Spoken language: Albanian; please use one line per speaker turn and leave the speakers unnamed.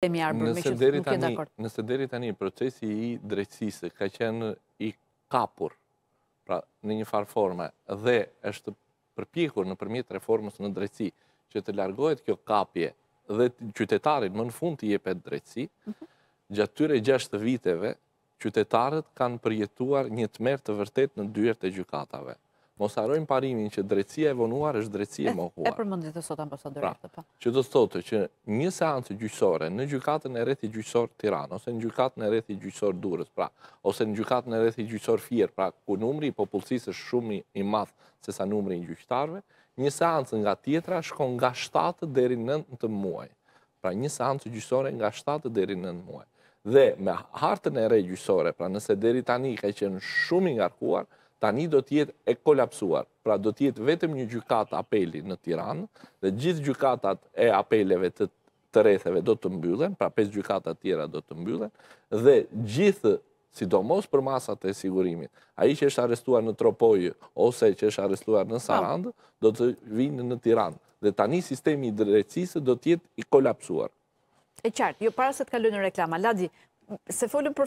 Nëse deri tani,
nëse deri tani, procesi i drejtsisë ka qenë i kapur, pra në një farforme dhe është përpikur në përmjet reformës në drejtsi, që të largohet kjo kapje dhe qytetarit më në fund të jepet drejtsi, mhm. gjatë tyre gjashtë viteve, qytetarët kanë përjetuar një të mërë të vërtet në dyrët e gjukatave mos arrojmë parimin që drejtësia e vonuar është drecia e eh, mohuar. E
përmëndit e sot ambasador pa. Po.
Që të thotë që një seancë gjyqësore në gjykatën e rethi gjyqësor tiran, ose në gjykatën e rethi gjyqësor durës, pra, ose në gjykatën e rethi gjyqësor fjerë, pra, ku numri i popullësis është shumë i math se sa numri i gjyqëtarve, një seancë nga tjetra shkon nga 7 dheri 9 të muaj. Pra, një seancë gjyqësore nga 7 dheri 9 muaj. Dhe me hartën e re gjyqësore, pra, nëse deri tani ka qenë shumë i ngarkuar, tani do të jetë e kolapsuar. Pra do të jetë vetëm një gjykat apeli në Tiranë dhe gjithë gjykatat e apeleve të të retheve do të mbyllen, pra 5 gjykatat tjera do të mbyllen dhe gjithë sidomos për masat e sigurimit. A i që është arestuar në Tropojë, ose që është arestuar në po. Sarandë, do të vinë në Tiranë. Dhe tani sistemi i drecisë do tjetë i kolapsuar.
E qartë, jo para se të kalu në reklama. Ladi, se folën për